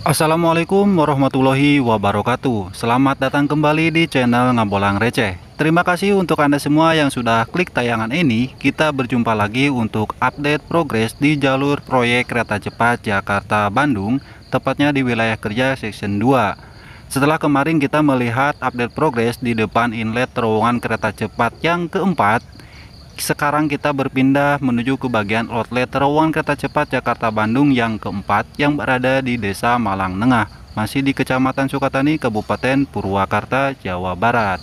Assalamualaikum warahmatullahi wabarakatuh Selamat datang kembali di channel Ngabolang Receh Terima kasih untuk Anda semua yang sudah klik tayangan ini Kita berjumpa lagi untuk update progres di jalur proyek kereta cepat Jakarta-Bandung Tepatnya di wilayah kerja section 2 Setelah kemarin kita melihat update progres di depan inlet terowongan kereta cepat yang keempat sekarang kita berpindah menuju ke bagian outlet terowongan kereta cepat Jakarta-Bandung yang keempat yang berada di Desa Malang Nengah, masih di Kecamatan Sukatani, Kabupaten Purwakarta, Jawa Barat.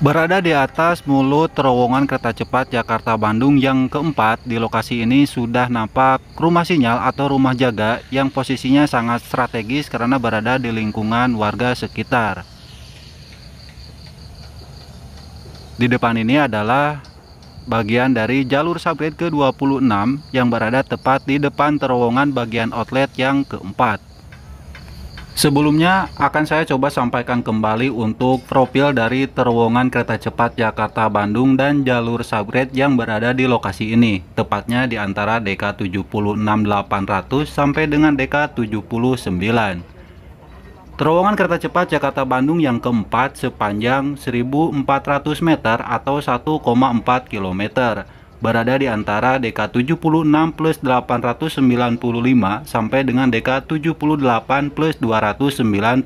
Berada di atas mulut terowongan kereta cepat Jakarta-Bandung yang keempat, di lokasi ini sudah nampak rumah sinyal atau rumah jaga yang posisinya sangat strategis karena berada di lingkungan warga sekitar. Di depan ini adalah bagian dari jalur subgrade ke-26 yang berada tepat di depan terowongan bagian outlet yang keempat. Sebelumnya akan saya coba sampaikan kembali untuk profil dari terowongan kereta cepat Jakarta-Bandung dan jalur subgrade yang berada di lokasi ini, tepatnya di antara DK 76800 sampai dengan DK 79. Terowongan kereta cepat Jakarta-Bandung yang keempat sepanjang 1.400 meter atau 1,4 km berada di antara DK 76 plus 895 sampai dengan DK 78 plus 295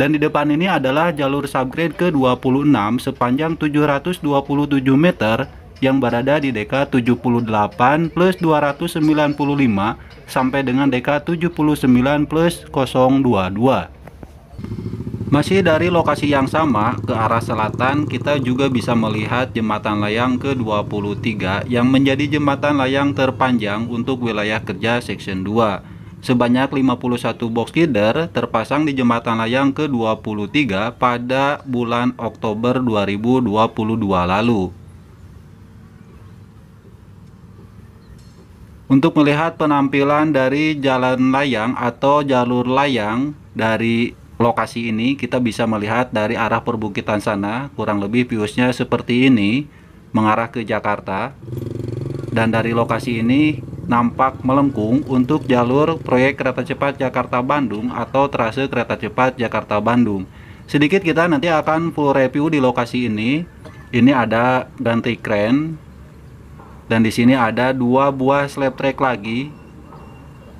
dan di depan ini adalah jalur subgrade ke-26 sepanjang 727 meter yang berada di DK 78 plus 295 sampai dengan DK 79 plus 022. Masih dari lokasi yang sama ke arah selatan kita juga bisa melihat jembatan layang ke-23 yang menjadi jembatan layang terpanjang untuk wilayah kerja section 2. Sebanyak 51 box girder terpasang di jembatan layang ke-23 pada bulan Oktober 2022 lalu. Untuk melihat penampilan dari jalan layang atau jalur layang dari lokasi ini, kita bisa melihat dari arah perbukitan sana, kurang lebih viewsnya seperti ini, mengarah ke Jakarta. Dan dari lokasi ini nampak melengkung untuk jalur proyek kereta cepat Jakarta-Bandung atau trase kereta cepat Jakarta-Bandung. Sedikit kita nanti akan full review di lokasi ini. Ini ada ganti kren dan di sini ada dua buah slab track lagi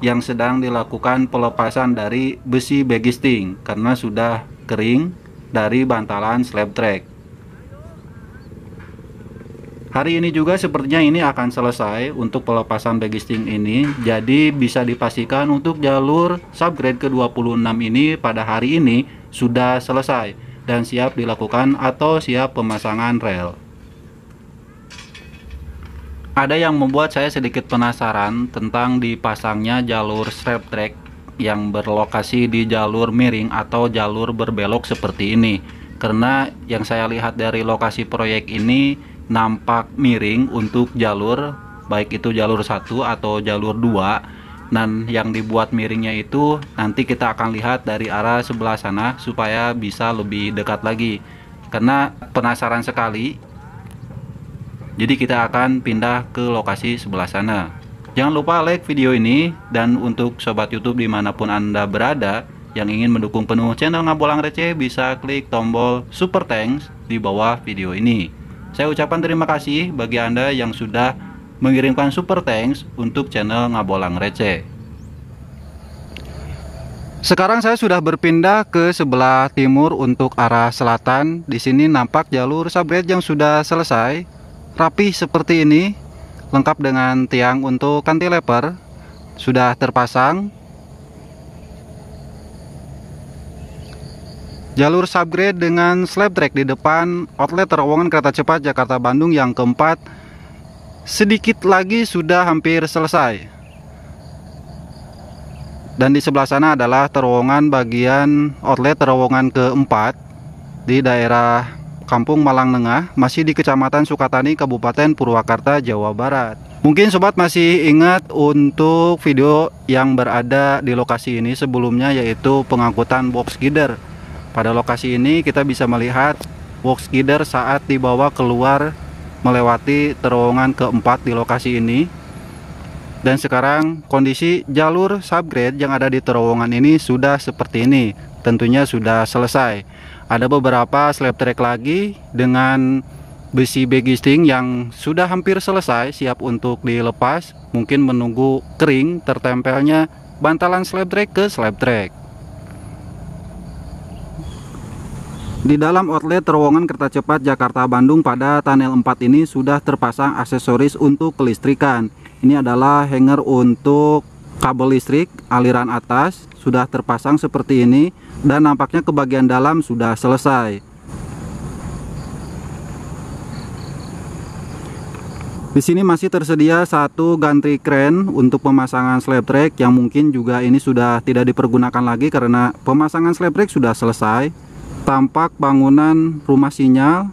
yang sedang dilakukan pelepasan dari besi begisting karena sudah kering dari bantalan slab track. Hari ini juga sepertinya ini akan selesai untuk pelepasan begisting ini. Jadi bisa dipastikan untuk jalur subgrade ke-26 ini pada hari ini sudah selesai dan siap dilakukan atau siap pemasangan rel. Ada yang membuat saya sedikit penasaran tentang dipasangnya jalur strap track yang berlokasi di jalur miring atau jalur berbelok seperti ini. Karena yang saya lihat dari lokasi proyek ini nampak miring untuk jalur baik itu jalur satu atau jalur 2 dan yang dibuat miringnya itu nanti kita akan lihat dari arah sebelah sana supaya bisa lebih dekat lagi karena penasaran sekali jadi kita akan pindah ke lokasi sebelah sana. Jangan lupa like video ini dan untuk sobat YouTube dimanapun Anda berada yang ingin mendukung penuh channel Ngabolang Receh bisa klik tombol super thanks di bawah video ini. Saya ucapkan terima kasih bagi Anda yang sudah mengirimkan super thanks untuk channel Ngabolang Receh. Sekarang saya sudah berpindah ke sebelah timur untuk arah selatan. Di sini nampak jalur subred yang sudah selesai rapi seperti ini lengkap dengan tiang untuk cantilever sudah terpasang jalur subgrade dengan slab track di depan outlet terowongan kereta cepat Jakarta Bandung yang keempat sedikit lagi sudah hampir selesai dan di sebelah sana adalah terowongan bagian outlet terowongan keempat di daerah Kampung Malang Nengah, masih di Kecamatan Sukatani, Kabupaten Purwakarta, Jawa Barat. Mungkin sobat masih ingat untuk video yang berada di lokasi ini sebelumnya yaitu pengangkutan box gider. Pada lokasi ini kita bisa melihat box gider saat dibawa keluar melewati terowongan keempat di lokasi ini. Dan sekarang kondisi jalur subgrade yang ada di terowongan ini sudah seperti ini tentunya sudah selesai. Ada beberapa slab track lagi dengan besi begisting yang sudah hampir selesai siap untuk dilepas, mungkin menunggu kering tertempelnya bantalan slab track ke slab track. Di dalam outlet terowongan kereta cepat Jakarta-Bandung pada tunnel 4 ini sudah terpasang aksesoris untuk kelistrikan. Ini adalah hanger untuk kabel listrik aliran atas sudah terpasang seperti ini dan nampaknya ke bagian dalam sudah selesai di sini masih tersedia satu ganti kren untuk pemasangan slab track yang mungkin juga ini sudah tidak dipergunakan lagi karena pemasangan slab track sudah selesai tampak bangunan rumah sinyal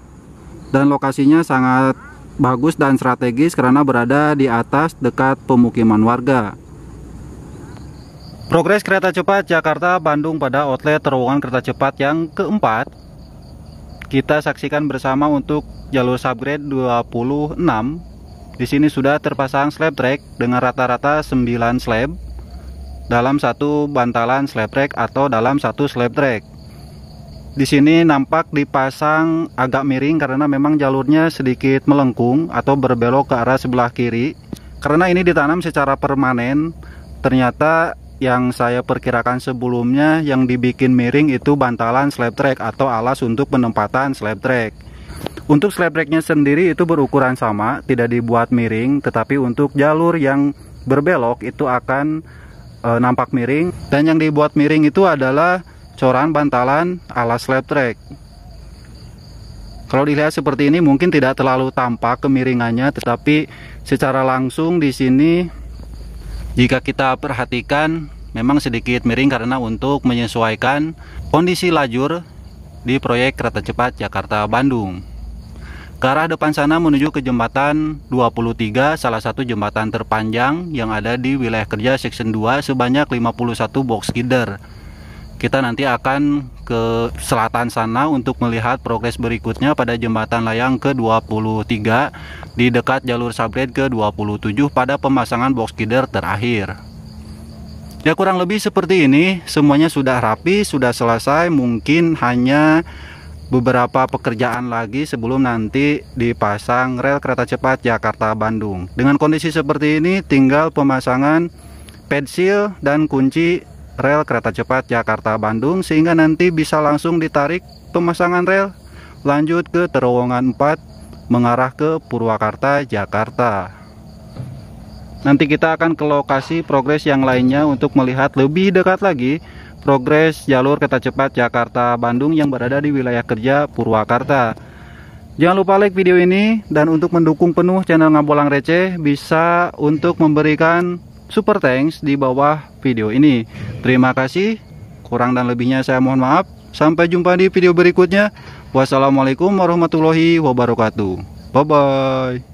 dan lokasinya sangat bagus dan strategis karena berada di atas dekat pemukiman warga Progres kereta cepat Jakarta-Bandung pada outlet terowongan kereta cepat yang keempat kita saksikan bersama untuk jalur subgrade 26 di sini sudah terpasang slab track dengan rata-rata 9 slab dalam satu bantalan slab track atau dalam satu slab track di sini nampak dipasang agak miring karena memang jalurnya sedikit melengkung atau berbelok ke arah sebelah kiri karena ini ditanam secara permanen ternyata yang saya perkirakan sebelumnya yang dibikin miring itu bantalan slab track atau alas untuk penempatan slab track. Untuk slab tracknya sendiri itu berukuran sama, tidak dibuat miring, tetapi untuk jalur yang berbelok itu akan e, nampak miring dan yang dibuat miring itu adalah coran bantalan alas slab track. Kalau dilihat seperti ini mungkin tidak terlalu tampak kemiringannya, tetapi secara langsung di sini jika kita perhatikan memang sedikit miring karena untuk menyesuaikan kondisi lajur di proyek kereta cepat Jakarta-Bandung. Ke arah depan sana menuju ke jembatan 23, salah satu jembatan terpanjang yang ada di wilayah kerja Section 2 sebanyak 51 box feeder kita nanti akan ke selatan sana untuk melihat progres berikutnya pada jembatan layang ke-23 di dekat jalur subred ke-27 pada pemasangan box skider terakhir. Ya kurang lebih seperti ini, semuanya sudah rapi, sudah selesai, mungkin hanya beberapa pekerjaan lagi sebelum nanti dipasang rel kereta cepat Jakarta-Bandung. Dengan kondisi seperti ini, tinggal pemasangan seal dan kunci rel kereta cepat Jakarta-Bandung sehingga nanti bisa langsung ditarik pemasangan rel lanjut ke terowongan 4 mengarah ke Purwakarta, Jakarta. Nanti kita akan ke lokasi progres yang lainnya untuk melihat lebih dekat lagi progres jalur kereta cepat Jakarta-Bandung yang berada di wilayah kerja Purwakarta. Jangan lupa like video ini dan untuk mendukung penuh channel Ngabolang Receh bisa untuk memberikan super thanks di bawah video ini. Terima kasih. Kurang dan lebihnya saya mohon maaf. Sampai jumpa di video berikutnya. Wassalamualaikum warahmatullahi wabarakatuh. Bye bye.